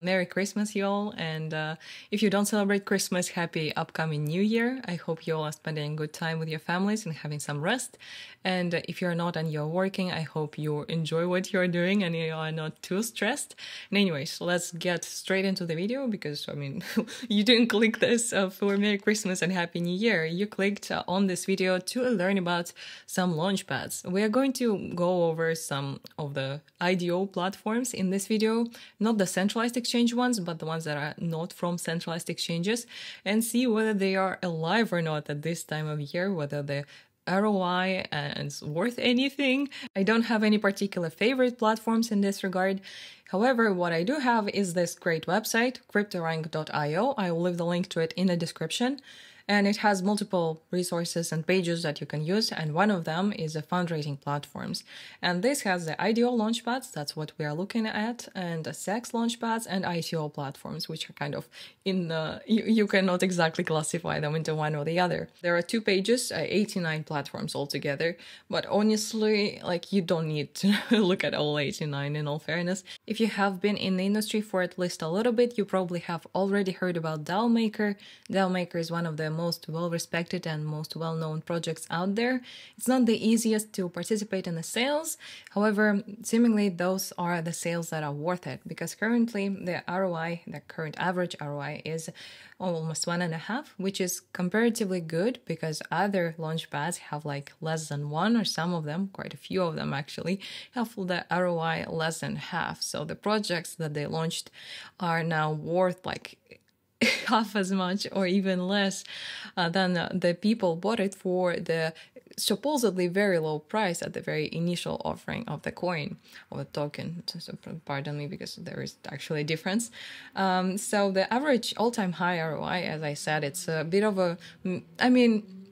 Merry Christmas, y'all. And uh, if you don't celebrate Christmas, happy upcoming New Year. I hope you all are spending good time with your families and having some rest. And uh, if you're not and you're working, I hope you enjoy what you're doing and you are not too stressed. And, anyways, let's get straight into the video because, I mean, you didn't click this uh, for Merry Christmas and Happy New Year. You clicked uh, on this video to learn about some launch pads. We are going to go over some of the IDO platforms in this video, not the centralized exchange ones, but the ones that are not from centralized exchanges, and see whether they are alive or not at this time of year, whether the ROI and worth anything. I don't have any particular favorite platforms in this regard. However, what I do have is this great website, cryptorank.io. I will leave the link to it in the description and it has multiple resources and pages that you can use and one of them is the fundraising platforms and this has the IDO launchpads that's what we are looking at and the sex launchpads and ICO platforms which are kind of in the you, you cannot exactly classify them into one or the other there are two pages uh, 89 platforms altogether but honestly like you don't need to look at all 89 in all fairness if you have been in the industry for at least a little bit you probably have already heard about DAO Maker Maker is one of the most well respected and most well known projects out there. It's not the easiest to participate in the sales. However, seemingly those are the sales that are worth it because currently the ROI, the current average ROI, is almost one and a half, which is comparatively good because other launch pads have like less than one, or some of them, quite a few of them actually, have the ROI less than half. So the projects that they launched are now worth like half as much or even less uh, than uh, the people bought it for the supposedly very low price at the very initial offering of the coin or the token. So, pardon me because there is actually a difference. Um, so the average all-time high ROI, as I said, it's a bit of a. Mm, I mean,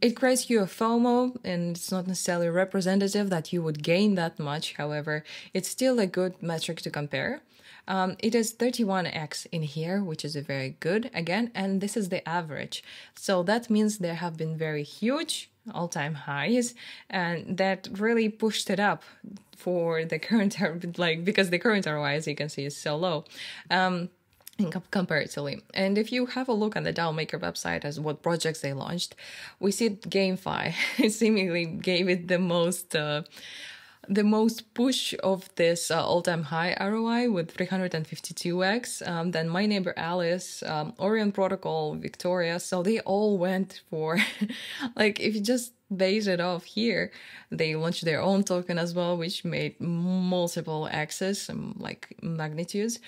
it creates you a FOMO, and it's not necessarily representative that you would gain that much. However, it's still a good metric to compare. Um, it is 31x in here, which is a very good again, and this is the average. So that means there have been very huge all-time highs and that really pushed it up for the current like because the current ROI as you can see is so low um comparatively and if you have a look on the dow maker website as what projects they launched we see gamify seemingly gave it the most uh, the most push of this uh, all-time high ROI with 352x. Um, then my neighbor Alice, um, Orion Protocol, Victoria. So they all went for, like, if you just base it off here, they launched their own token as well, which made multiple axes, um, like magnitudes.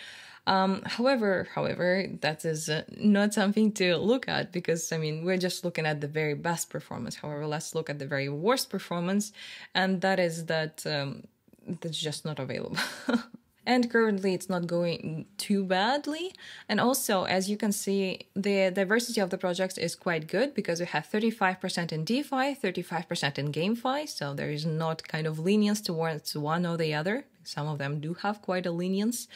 Um, however, however, that is uh, not something to look at because I mean we're just looking at the very best performance. However, let's look at the very worst performance, and that is that um, that's just not available. and currently it's not going too badly and also as you can see the diversity of the projects is quite good because we have 35% in defi 35% in gamefi so there is not kind of lenience towards one or the other some of them do have quite a lenience.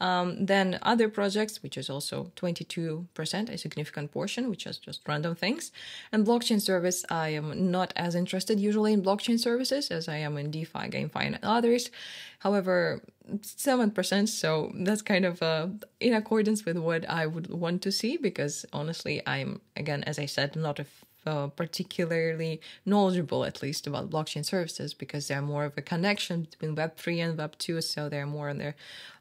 Um, then other projects, which is also 22%, a significant portion, which is just random things. And blockchain service, I am not as interested usually in blockchain services as I am in DeFi, GameFi, and others. However, 7%, so that's kind of uh, in accordance with what I would want to see because honestly, I'm, again, as I said, not a uh, particularly knowledgeable, at least about blockchain services, because they're more of a connection between Web three and Web two, so they're more on their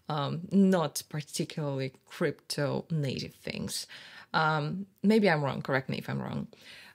um, not particularly crypto native things. Um, maybe I'm wrong, correct me if I'm wrong.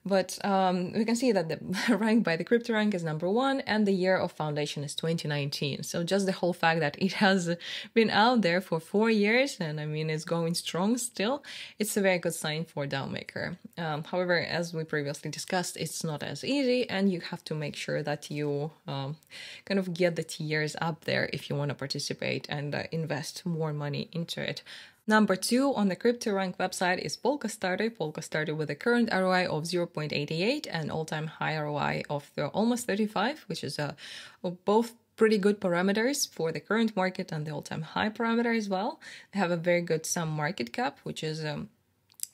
But um, we can see that the rank by the crypto rank is number one and the year of foundation is 2019. So just the whole fact that it has been out there for four years and I mean it's going strong still, it's a very good sign for Downmaker. Um, however, as we previously discussed, it's not as easy and you have to make sure that you um, kind of get the tiers up there if you want to participate and uh, invest more money into it. Number two on the CryptoRank website is Polka Starter. Polka Starter with a current ROI of 0.88 and all-time high ROI of almost 35, which is a, uh, both pretty good parameters for the current market and the all-time high parameter as well. They have a very good sum market cap, which is um,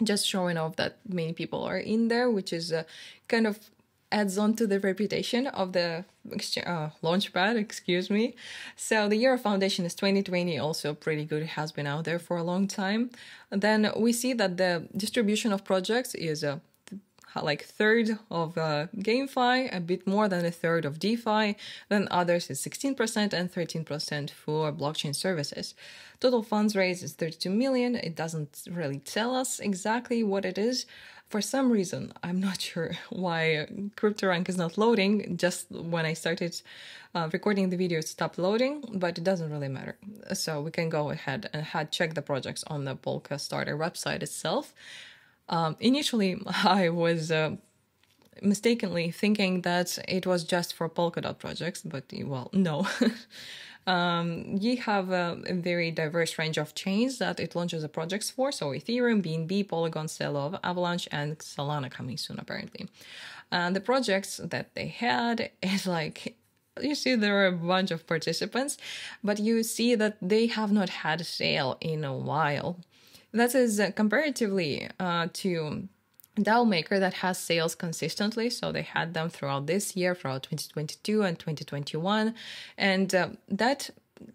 just showing off that many people are in there, which is uh, kind of adds on to the reputation of the uh, launchpad, excuse me. So the Euro Foundation is 2020, also pretty good. It has been out there for a long time. And then we see that the distribution of projects is uh, like third of uh, GameFi, a bit more than a third of DeFi, then others is 16% and 13% for blockchain services. Total funds raised is 32 million. It doesn't really tell us exactly what it is. For some reason, I'm not sure why uh, CryptoRank is not loading. Just when I started uh, recording the video, it stopped loading, but it doesn't really matter. So we can go ahead and check the projects on the Polka Starter website itself. Um, initially, I was uh, mistakenly thinking that it was just for Polkadot projects, but well, no. um, you have a, a, very diverse range of chains that it launches the projects for, so Ethereum, BNB, Polygon, Celov, Avalanche, and Solana coming soon apparently. And the projects that they had is like you see there are a bunch of participants, but you see that they have not had a sale in a while. That is uh, comparatively uh, to doll Maker that has sales consistently. So they had them throughout this year, throughout 2022 and 2021. And uh, that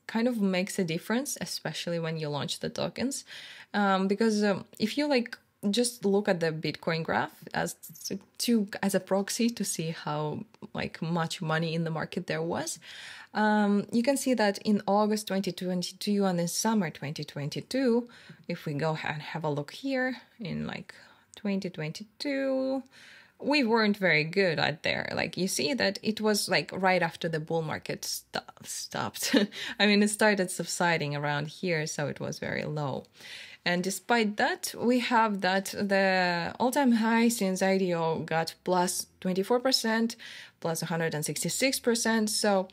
kind of makes a difference, especially when you launch the tokens. Um, because um, if you like just look at the Bitcoin graph as to as a proxy to see how like much money in the market there was. Um, you can see that in August 2022 and in summer 2022, if we go and have a look here in like 2022, we weren't very good at there. Like you see that it was like right after the bull market st stopped. I mean, it started subsiding around here, so it was very low. And despite that, we have that the all-time high since IDO got plus 24%, plus 166%. So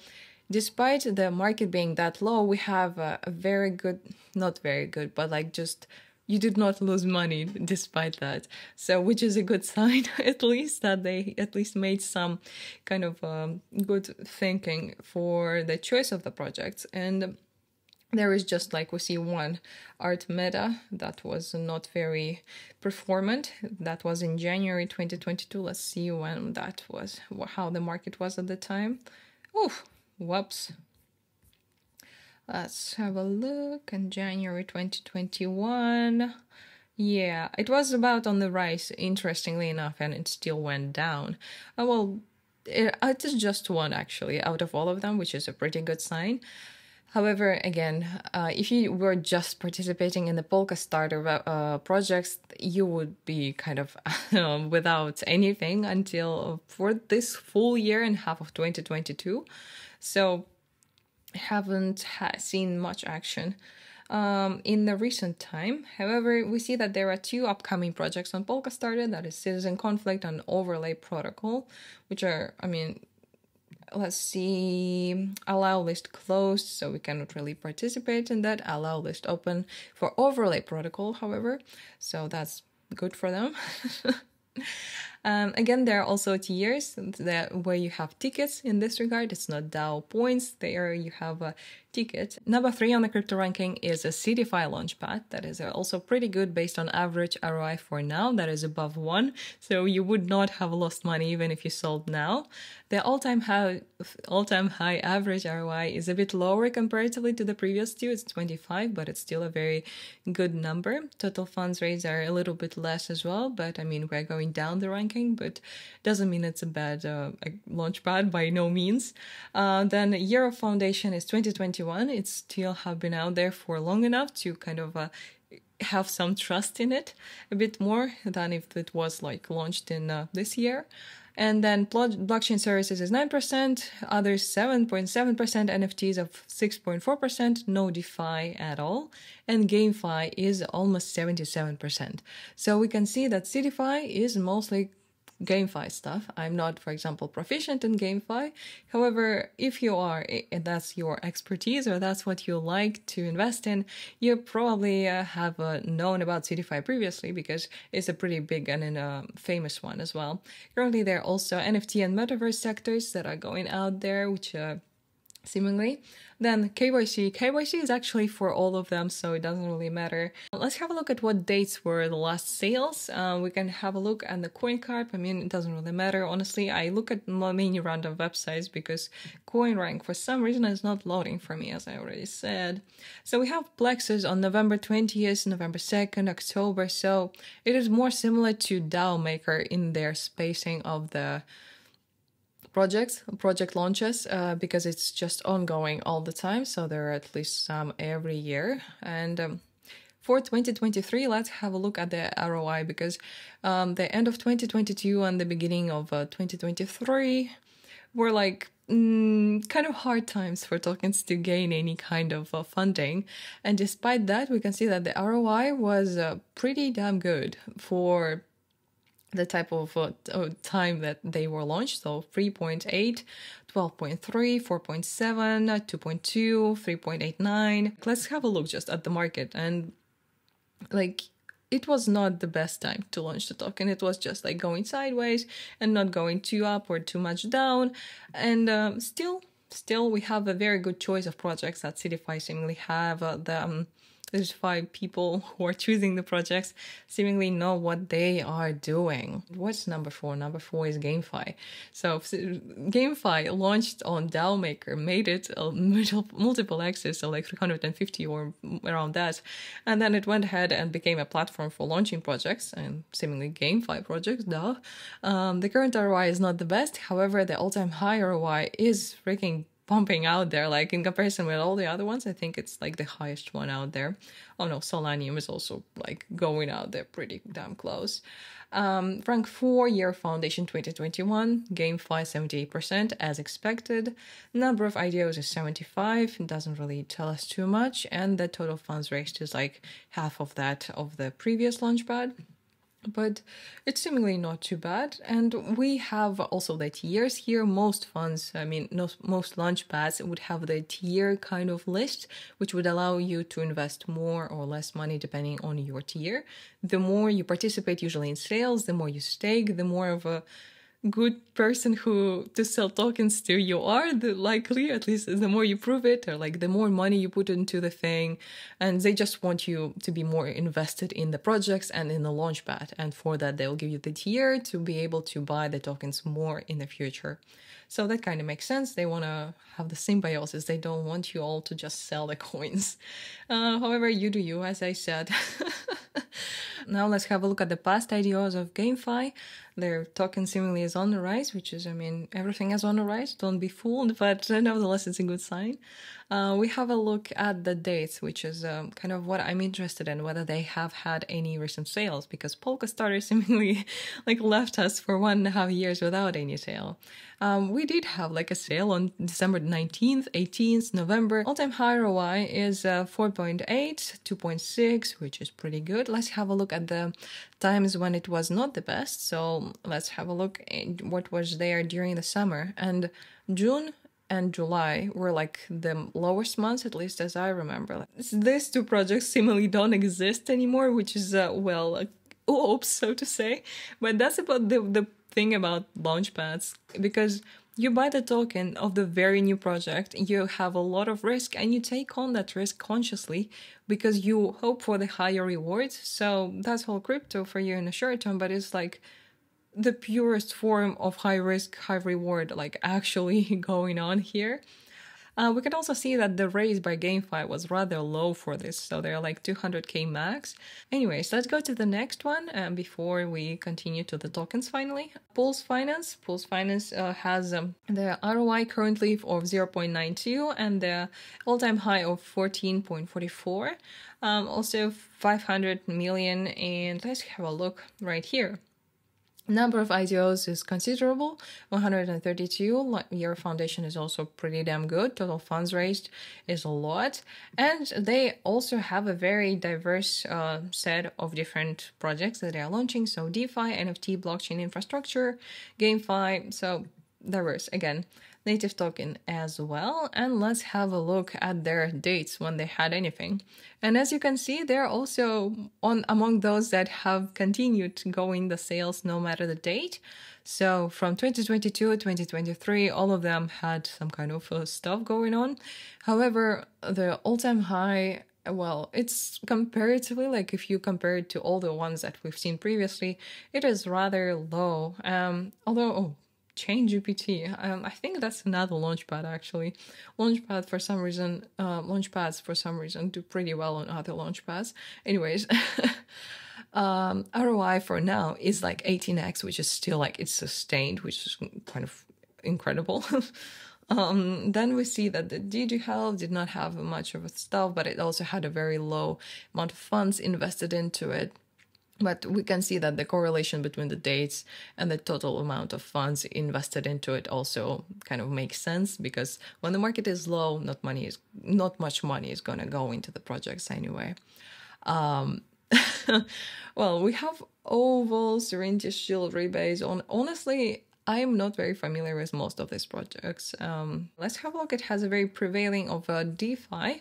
despite the market being that low, we have a, a very good, not very good, but like just you did not lose money despite that so which is a good sign at least that they at least made some kind of um, good thinking for the choice of the projects and there is just like we see one art meta that was not very performant that was in january 2022 let's see when that was how the market was at the time Oof. Whoops. Let's have a look. In January 2021. Yeah, it was about on the rise, interestingly enough, and it still went down. Uh, well, it, it is just one actually out of all of them, which is a pretty good sign. However, again, uh, if you were just participating in the Polka starter uh, projects, you would be kind of um, without anything until for this full year and half of 2022. So haven't ha seen much action um, in the recent time. However, we see that there are two upcoming projects on Polka started: that is Citizen Conflict and Overlay Protocol, which are, I mean, let's see, allow list closed, so we cannot really participate in that, allow list open for Overlay Protocol, however, so that's good for them. Um, again, there are also tiers that, where you have tickets in this regard. It's not DAO points. There you have a uh, ticket. Number three on the crypto ranking is a CDFI Launchpad. That is also pretty good based on average ROI for now. That is above one. So you would not have lost money even if you sold now. The all-time high, all-time high average ROI is a bit lower comparatively to the previous two. It's 25, but it's still a very good number. Total funds raised are a little bit less as well, but I mean, we're going down the ranking, but doesn't mean it's a bad uh, launchpad by no means. Uh, then Euro Foundation is 2020 2021, it still have been out there for long enough to kind of uh, have some trust in it a bit more than if it was like launched in uh, this year. And then blockchain services is 9%, others 7.7%, NFTs of 6.4%, no DeFi at all, and GameFi is almost 77%. So we can see that CDFi is mostly GameFi stuff. I'm not, for example, proficient in GameFi. However, if you are, and that's your expertise or that's what you like to invest in, you probably uh, have uh, known about CDFi previously because it's a pretty big and, a um, famous one as well. Currently, there are also NFT and metaverse sectors that are going out there, which uh, seemingly. Then KYC. KYC is actually for all of them, so it doesn't really matter. Let's have a look at what dates were the last sales. Uh, we can have a look at the coin card. I mean, it doesn't really matter. Honestly, I look at many random websites because CoinRank, for some reason, is not loading for me, as I already said. So we have Plexus on November 20th, November 2nd, October. So it is more similar to DAO Maker in their spacing of the projects, project launches, uh, because it's just ongoing all the time. So there are at least some every year. And um, for 2023, let's have a look at the ROI because um, the end of 2022 and the beginning of uh, 2023 were like mm, kind of hard times for tokens to gain any kind of uh, funding. And despite that, we can see that the ROI was uh, pretty damn good for the type of uh, uh, time that they were launched so 3.8 12.3 4.7 2.2 3.89 let's have a look just at the market and like it was not the best time to launch the token it was just like going sideways and not going too up or too much down and um, still still we have a very good choice of projects that CityFi seemingly have uh, the um, there's people who are choosing the projects seemingly know what they are doing. What's number four? Number four is GameFi. So GameFi launched on DAO Maker, made it a multiple access, so like 350 or around that, and then it went ahead and became a platform for launching projects and seemingly GameFi projects. Duh. Um, the current ROI is not the best, however, the all-time high ROI is freaking pumping out there. Like in comparison with all the other ones, I think it's like the highest one out there. Oh no, Solanium is also like going out there pretty damn close. Um, rank 4, Year Foundation 2021, game 5, 78% as expected. Number of IDOs is 75, doesn't really tell us too much, and the total funds raised is like half of that of the previous launchpad but it's seemingly not too bad. And we have also the tiers here. Most funds, I mean, most pads would have the tier kind of list, which would allow you to invest more or less money depending on your tier. The more you participate, usually in sales, the more you stake, the more of a good person who to sell tokens to you are the likely at least the more you prove it or like the more money you put into the thing and they just want you to be more invested in the projects and in the launchpad and for that they'll give you the tier to be able to buy the tokens more in the future so that kind of makes sense. They want to have the symbiosis. They don't want you all to just sell the coins. Uh, however, you do you, as I said. now let's have a look at the past ideas of GameFi. Their token seemingly is on the rise, which is, I mean, everything is on the rise. Don't be fooled, but nevertheless, it's a good sign uh, we have a look at the dates, which is um, kind of what I'm interested in, whether they have had any recent sales, because Polka Starter seemingly like left us for one and a half years without any sale. Um, we did have like a sale on December 19th, 18th, November. All-time high ROI is uh, 4.8, 2.6, which is pretty good. Let's have a look at the times when it was not the best. So let's have a look at what was there during the summer. And June and July were like the lowest months, at least as I remember. These two projects seemingly don't exist anymore, which is, uh, well, oops, so to say. But that's about the, the thing about launchpads, because you buy the token of the very new project, you have a lot of risk and you take on that risk consciously because you hope for the higher rewards. So that's all crypto for you in the short term, but it's like the purest form of high risk, high reward, like actually going on here. Uh, we can also see that the raise by GameFi was rather low for this, so they're like 200k max. Anyways, let's go to the next one um, before we continue to the tokens finally. Pulse Finance. Pulse Finance uh, has um, the ROI currently of 0.92 and the all-time high of 14.44. Um, also 500 million and let's have a look right here. Number of IDOs is considerable, 132. Your foundation is also pretty damn good. Total funds raised is a lot. And they also have a very diverse uh, set of different projects that they are launching. So DeFi, NFT, blockchain infrastructure, GameFi. So diverse again native token as well. And let's have a look at their dates when they had anything. And as you can see, they're also on among those that have continued going the sales no matter the date. So from 2022 2023, all of them had some kind of uh, stuff going on. However, the all-time high well, it's comparatively like if you compare it to all the ones that we've seen previously, it is rather low. Um, although, oh, Chain GPT. Um, I think that's another launchpad actually. Launchpad for some reason, uh, launchpads for some reason do pretty well on other launchpads. Anyways, um, ROI for now is like 18x, which is still like it's sustained, which is kind of incredible. Um, then we see that the DG Health did not have much of a stuff, but it also had a very low amount of funds invested into it. But we can see that the correlation between the dates and the total amount of funds invested into it also kind of makes sense because when the market is low, not money is not much money is gonna go into the projects anyway. Um, well, we have Oval, Serenity Shield, Rebase. On honestly, I am not very familiar with most of these projects. Um, let's have a look. It has a very prevailing of uh, DeFi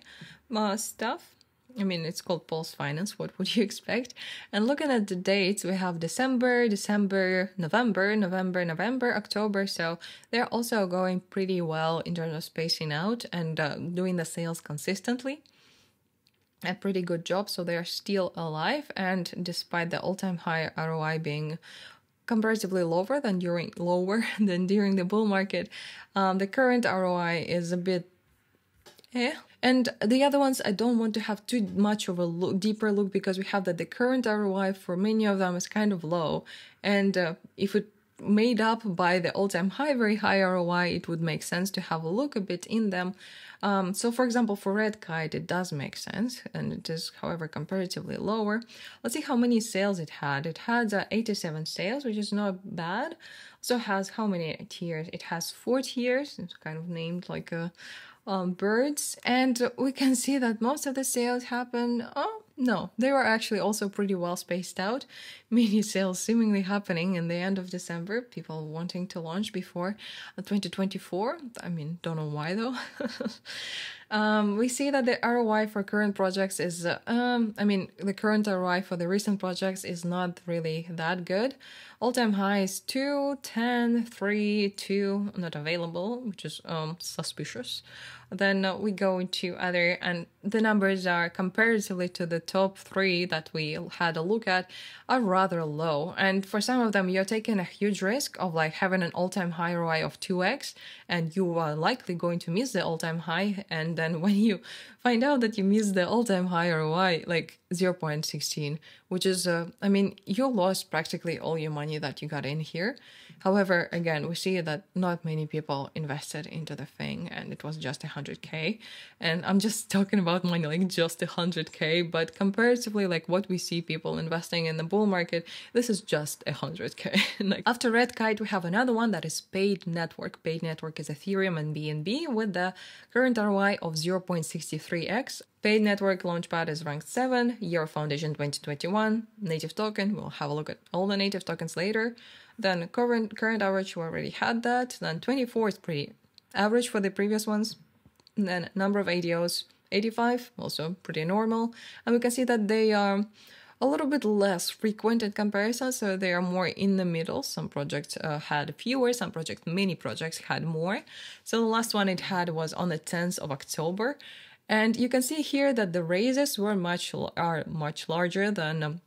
uh, stuff. I mean, it's called Pulse Finance. What would you expect? And looking at the dates, we have December, December, November, November, November, October. So they're also going pretty well in terms of spacing out and uh, doing the sales consistently. A pretty good job. So they are still alive. And despite the all time high ROI being comparatively lower than during lower than during the bull market, um, the current ROI is a bit yeah. And the other ones, I don't want to have too much of a look, deeper look because we have that the current ROI for many of them is kind of low. And uh, if it made up by the all-time high, very high ROI, it would make sense to have a look a bit in them. Um, so for example, for Red Kite, it does make sense, and it is, however, comparatively lower. Let's see how many sales it had. It had uh, 87 sales, which is not bad. Also has how many tiers? It has four tiers. It's kind of named like a um, birds, and we can see that most of the sales happen. Oh no, they were actually also pretty well spaced out. Many sales seemingly happening in the end of December, people wanting to launch before uh, 2024. I mean, don't know why though. um, we see that the ROI for current projects is, uh, um, I mean, the current ROI for the recent projects is not really that good. All time high is 2, 10, 3, 2, not available, which is um, suspicious. Then uh, we go into other, and the numbers are comparatively to the top three that we had a look at are rather low. And for some of them, you're taking a huge risk of like having an all time high ROI of 2x, and you are likely going to miss the all time high and then when you find out that you missed the all-time high why, like 0.16, which is, uh, I mean, you lost practically all your money that you got in here. However, again, we see that not many people invested into the thing and it was just 100k. And I'm just talking about money like just 100k, but comparatively, like what we see people investing in the bull market, this is just 100k. like after Redkite, we have another one that is Paid Network. Paid Network is Ethereum and BNB with the current ROI of 0.63x Paid network Launchpad is ranked 7, Year of Foundation 2021, native token, we'll have a look at all the native tokens later. Then current, current average, we already had that. Then 24 is pretty average for the previous ones. And then number of ADOs, 85, also pretty normal. And we can see that they are a little bit less frequent in comparison, so they are more in the middle. Some projects uh, had fewer, some projects, many projects had more. So the last one it had was on the 10th of October, and you can see here that the raises were much are much larger than um,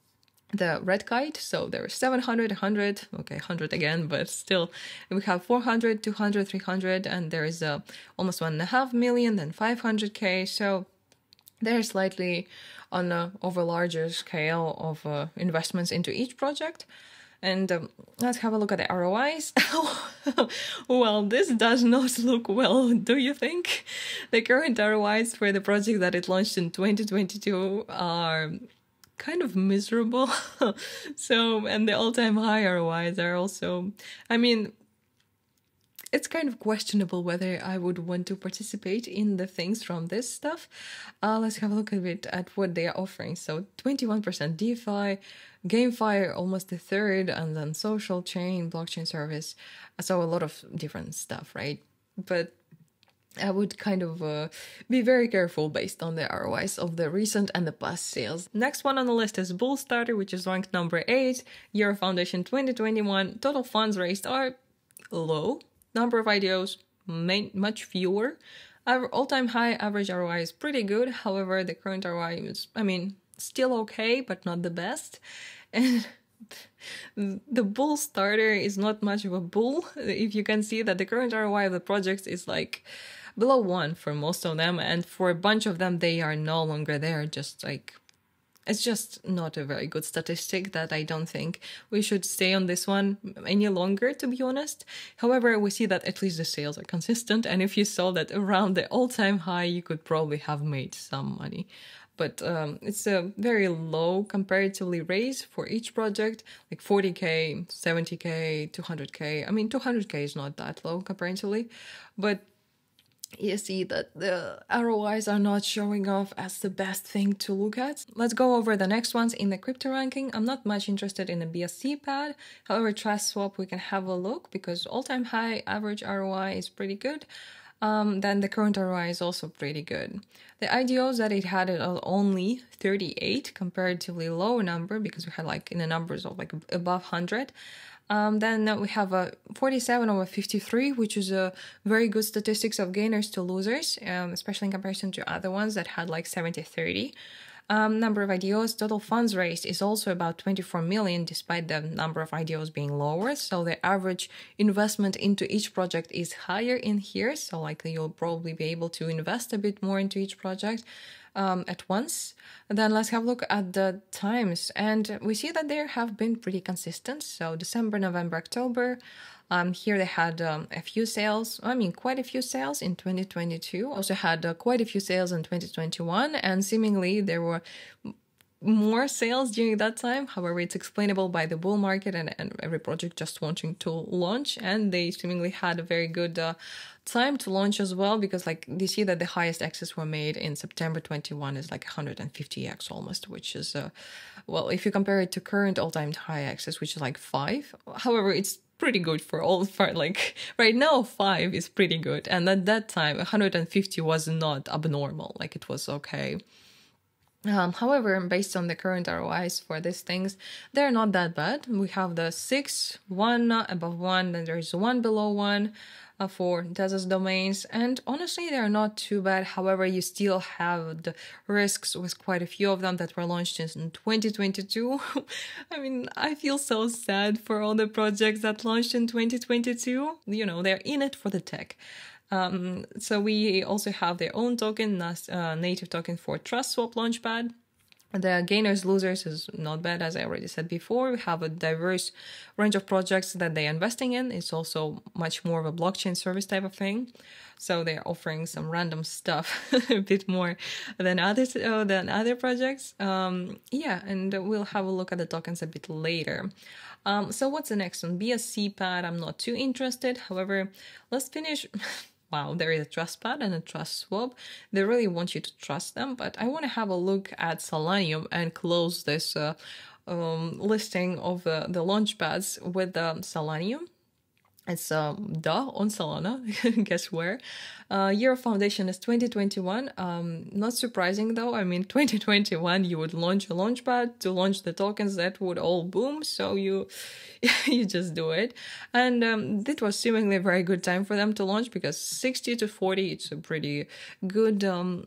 the red kite. So there were 700, 100, okay, 100 again, but still we have 400, 200, 300, and there is uh, almost one and a half million, then 500k. So they're slightly on a over larger scale of uh, investments into each project. And um, let's have a look at the ROIs. well, this does not look well, do you think? The current ROIs for the project that it launched in 2022 are kind of miserable. so, and the all-time high ROIs are also, I mean, it's kind of questionable whether I would want to participate in the things from this stuff. Uh, let's have a look a bit at what they are offering. So 21% DeFi, GameFi almost a third, and then social chain, blockchain service. So a lot of different stuff, right? But I would kind of uh, be very careful based on the ROIs of the recent and the past sales. Next one on the list is Bullstarter, which is ranked number 8. Euro Foundation 2021 total funds raised are low number of IDOs much fewer. Our all-time high average ROI is pretty good. However, the current ROI is, I mean, still okay, but not the best. And the bull starter is not much of a bull. If you can see that the current ROI of the projects is like below one for most of them, and for a bunch of them, they are no longer there. Just like it's just not a very good statistic that I don't think we should stay on this one any longer, to be honest. However, we see that at least the sales are consistent, and if you saw that around the all time high, you could probably have made some money. But um, it's a very low comparatively raise for each project, like 40k, 70k, 200k. I mean, 200k is not that low comparatively, but you see that the ROIs are not showing off as the best thing to look at. Let's go over the next ones in the crypto ranking. I'm not much interested in the BSC pad. However, Trust Swap we can have a look because all-time high average ROI is pretty good. Um, then the current ROI is also pretty good. The IDOs that it had it only 38, comparatively low number because we had like in the numbers of like above 100. Um, then we have a 47 over 53, which is a very good statistics of gainers to losers, um, especially in comparison to other ones that had like 70 30. Um, number of IDOs, total funds raised is also about 24 million, despite the number of IDOs being lower. So the average investment into each project is higher in here. So likely you'll probably be able to invest a bit more into each project um, at once, then let's have a look at the times. And we see that they have been pretty consistent. So December, November, October. Um, here they had um, a few sales, I mean, quite a few sales in 2022. Also had uh, quite a few sales in 2021. And seemingly there were more sales during that time. However, it's explainable by the bull market and, and every project just wanting to launch. And they seemingly had a very good uh, time to launch as well because, like, this see that the highest access were made in September 21 is like 150x almost, which is, uh, well, if you compare it to current all time high access, which is like five. However, it's pretty good for all for like right now five is pretty good and at that time 150 was not abnormal like it was okay um, however, based on the current ROIs for these things, they're not that bad. We have the six, one above one, then there is one below one uh, for Tezos domains, and honestly, they're not too bad. However, you still have the risks with quite a few of them that were launched in 2022. I mean, I feel so sad for all the projects that launched in 2022. You know, they're in it for the tech. Um, so we also have their own token, uh, native token for Trust Swap Launchpad. The gainers losers is not bad, as I already said before. We have a diverse range of projects that they're investing in. It's also much more of a blockchain service type of thing, so they're offering some random stuff a bit more than others uh, than other projects. Um, yeah, and we'll have a look at the tokens a bit later. Um, so what's the next one? BSC pad. I'm not too interested. However, let's finish. wow, there is a trust pad and a trust swap. They really want you to trust them, but I want to have a look at Selenium and close this uh, um, listing of uh, the pads with um, Selenium. It's um, Da on Solana. Guess where? Uh, year of foundation is 2021. Um, not surprising though. I mean, 2021 you would launch a launchpad to launch the tokens that would all boom. So you, you just do it. And um, it was seemingly a very good time for them to launch because 60 to 40 it's a pretty good um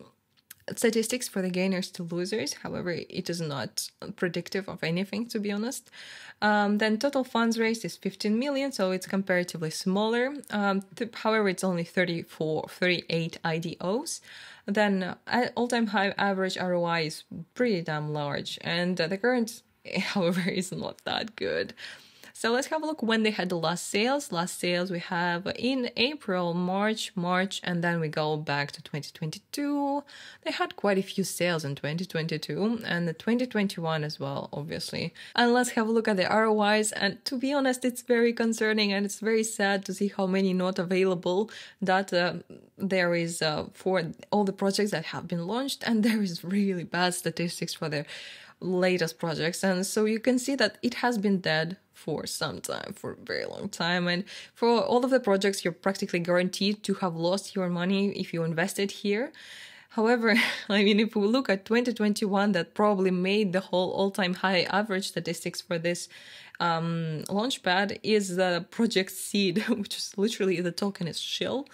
statistics for the gainers to losers. However, it is not predictive of anything, to be honest. Um, then total funds raised is 15 million, so it's comparatively smaller. Um, however, it's only 34, 38 IDOs. Then uh, all-time high average ROI is pretty damn large, and uh, the current, however, is not that good. So let's have a look when they had the last sales. Last sales we have in April, March, March, and then we go back to 2022. They had quite a few sales in 2022 and 2021 as well, obviously. And let's have a look at the ROIs. And to be honest, it's very concerning and it's very sad to see how many not available that uh, there is uh, for all the projects that have been launched. And there is really bad statistics for their latest projects. And so you can see that it has been dead for some time, for a very long time. And for all of the projects, you're practically guaranteed to have lost your money if you invested here. However, I mean, if we look at 2021, that probably made the whole all-time high average statistics for this um, launchpad is the Project Seed, which is literally the token is shell,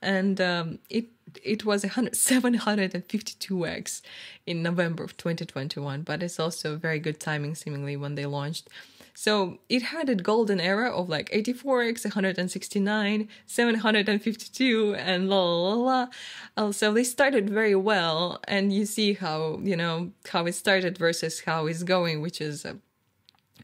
and um, it it was 752x in November of 2021. But it's also very good timing, seemingly, when they launched. So it had a golden era of like 84x, 169, 752, and la la la. Uh, so they started very well, and you see how, you know, how it started versus how it's going, which is uh,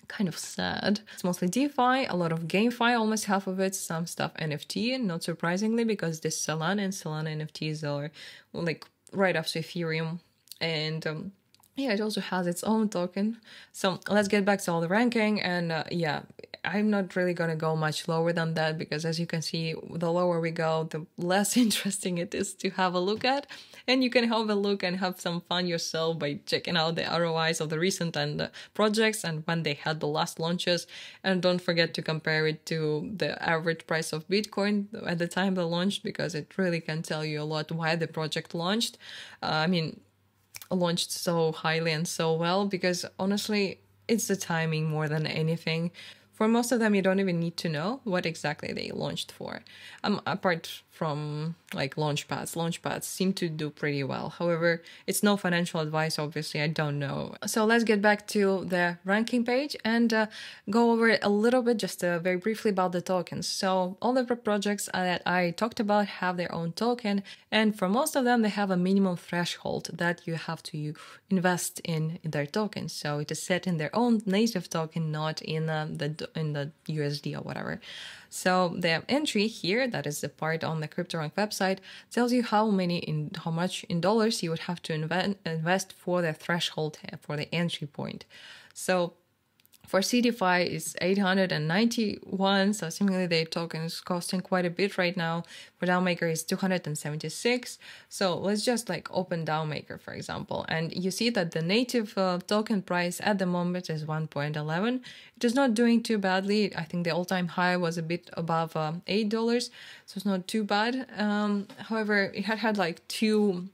kind of sad. It's mostly DeFi, a lot of GameFi, almost half of it, some stuff NFT, and not surprisingly, because this Solana and Solana NFTs are like right after Ethereum. And um, yeah, it also has its own token. So let's get back to all the ranking. And uh, yeah, I'm not really going to go much lower than that because as you can see, the lower we go, the less interesting it is to have a look at. And you can have a look and have some fun yourself by checking out the ROIs of the recent and uh, projects and when they had the last launches. And don't forget to compare it to the average price of Bitcoin at the time they launched because it really can tell you a lot why the project launched. Uh, I mean, launched so highly and so well because honestly, it's the timing more than anything. For most of them, you don't even need to know what exactly they launched for, um, apart from like launch pads. Launch pads seem to do pretty well. However, it's no financial advice, obviously, I don't know. So let's get back to the ranking page and uh, go over a little bit, just uh, very briefly about the tokens. So all the projects uh, that I talked about have their own token and for most of them, they have a minimum threshold that you have to invest in, in their tokens. So it is set in their own native token, not in uh, the, in the USD or whatever. So the entry here, that is the part on the CryptoRank website, tells you how many in how much in dollars you would have to invest for the threshold for the entry point. So for CDFI is 891, so seemingly the token is costing quite a bit right now. For DAOmaker is 276. So let's just like open DAOmaker for example, and you see that the native uh, token price at the moment is 1.11. It is not doing too badly. I think the all-time high was a bit above uh, eight dollars, so it's not too bad. Um, however, it had had like two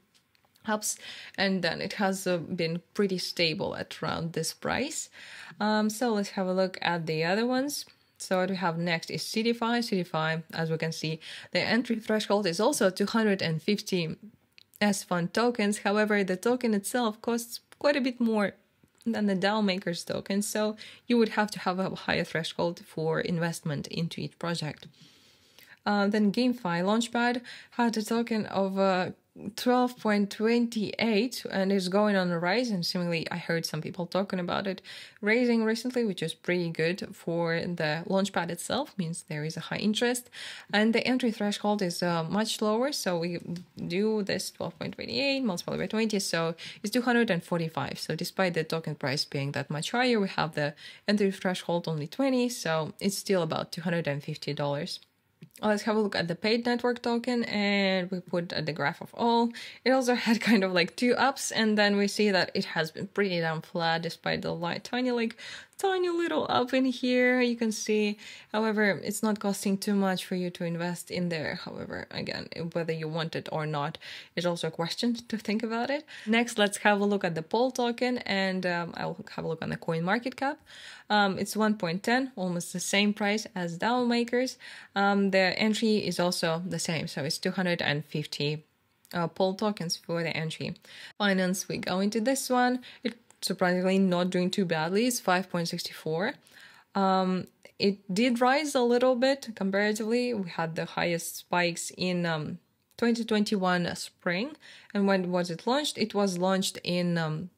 ups and then it has uh, been pretty stable at around this price um, so let's have a look at the other ones so what we have next is CityFi. CityFi, as we can see the entry threshold is also 250 S fund tokens however the token itself costs quite a bit more than the DAO makers token so you would have to have a higher threshold for investment into each project uh, then GameFi Launchpad had a token of uh, 12.28 and is going on the rise and seemingly I heard some people talking about it raising recently which is pretty good for the launchpad itself means there is a high interest and the entry threshold is uh, much lower so we do this 12.28 multiplied by 20 so it's 245 so despite the token price being that much higher we have the entry threshold only 20 so it's still about $250 let's have a look at the paid network token and we put the graph of all it also had kind of like two ups and then we see that it has been pretty damn flat despite the light tiny like tiny little oven here you can see however it's not costing too much for you to invest in there however again whether you want it or not is also a question to think about it next let's have a look at the poll token and um, I'll have a look on the coin market cap um, it's 1.10 almost the same price as dow makers um, the entry is also the same so it's 250 uh, poll tokens for the entry. Finance, we go into this one. It surprisingly not doing too badly. It's 5.64. Um, it did rise a little bit comparatively. We had the highest spikes in um, 2021 spring. And when was it launched? It was launched in um,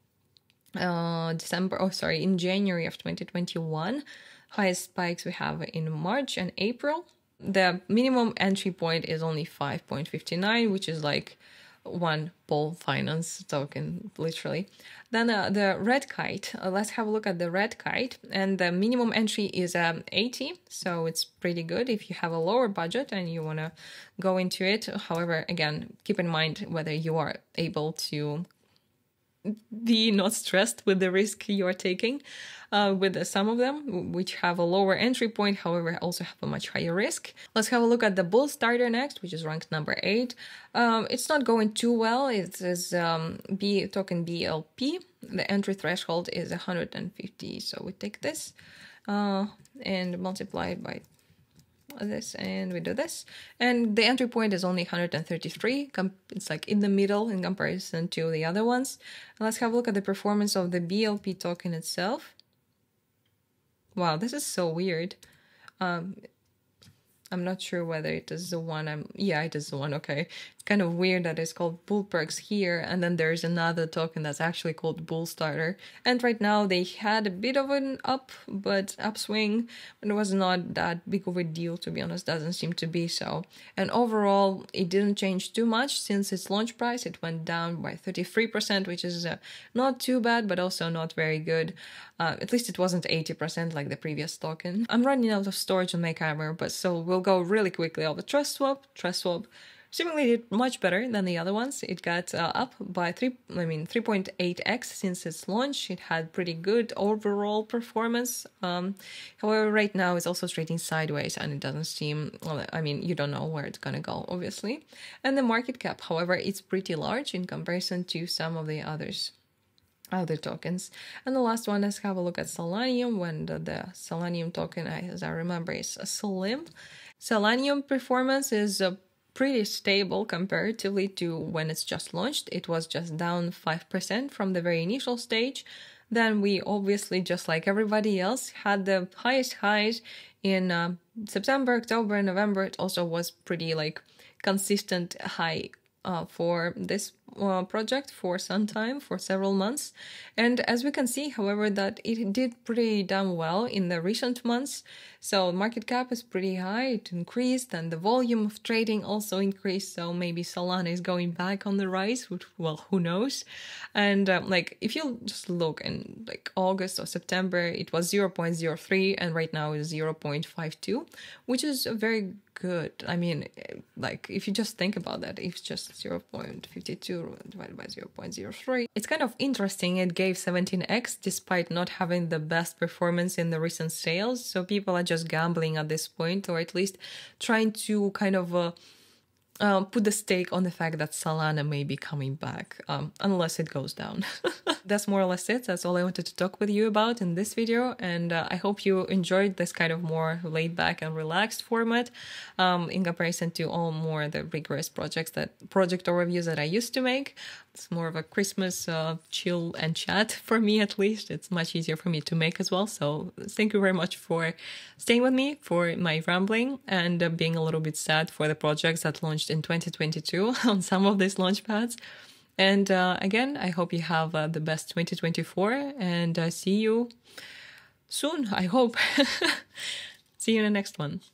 uh, December, oh, sorry, in January of 2021. Highest spikes we have in March and April. The minimum entry point is only 5.59, which is like one Paul Finance token, literally. Then uh, the red kite. Uh, let's have a look at the red kite. And the minimum entry is um, 80, so it's pretty good if you have a lower budget and you want to go into it. However, again, keep in mind whether you are able to be not stressed with the risk you are taking uh, with some of them, which have a lower entry point, however, also have a much higher risk. Let's have a look at the bull starter next, which is ranked number eight. Um, it's not going too well. It is um, B token BLP. The entry threshold is 150, so we take this uh, and multiply by this and we do this and the entry point is only 133 it's like in the middle in comparison to the other ones and let's have a look at the performance of the blp token itself wow this is so weird um, I'm not sure whether it is the one I'm, yeah, it is the one, okay. It's kind of weird that it's called Bull Perks here, and then there's another token that's actually called Bull Starter. And right now they had a bit of an up, but upswing, but it was not that big of a deal, to be honest, doesn't seem to be so. And overall, it didn't change too much since its launch price, it went down by 33%, which is uh, not too bad, but also not very good. Uh, at least it wasn't 80% like the previous token. I'm running out of storage on my camera, but so we'll go really quickly over Trust Swap, Trust Swap. Seemingly did much better than the other ones. It got uh, up by three, I mean 3.8x since its launch. It had pretty good overall performance. Um, however, right now it's also trading sideways, and it doesn't seem. Well, I mean, you don't know where it's gonna go, obviously. And the market cap, however, it's pretty large in comparison to some of the others other tokens. And the last one, let's have a look at Solanium when the, the Solanium token, as I remember, is Slim. Selenium performance is uh, pretty stable comparatively to when it's just launched. It was just down 5% from the very initial stage. Then we obviously, just like everybody else, had the highest highs in uh, September, October, November. It also was pretty like consistent high uh, for this uh, project for some time, for several months. And as we can see, however, that it did pretty damn well in the recent months. So market cap is pretty high, it increased, and the volume of trading also increased. So maybe Solana is going back on the rise, which, well, who knows? And um, like, if you just look in like August or September, it was 0.03 and right now is 0.52, which is a very good. I mean, eh, like if you just think about that, it's just 0.52 divided by 0.03. It's kind of interesting. It gave 17x despite not having the best performance in the recent sales. So people are just gambling at this point, or at least trying to kind of. Uh, um, put the stake on the fact that Solana may be coming back, um, unless it goes down. That's more or less it. That's all I wanted to talk with you about in this video. And uh, I hope you enjoyed this kind of more laid back and relaxed format um, in comparison to all more the rigorous projects that project overviews that I used to make. It's more of a Christmas uh, chill and chat for me, at least. It's much easier for me to make as well. So, thank you very much for staying with me for my rambling and uh, being a little bit sad for the projects that launched in 2022 on some of these launch pads. And uh, again, I hope you have uh, the best 2024 and uh, see you soon, I hope. see you in the next one.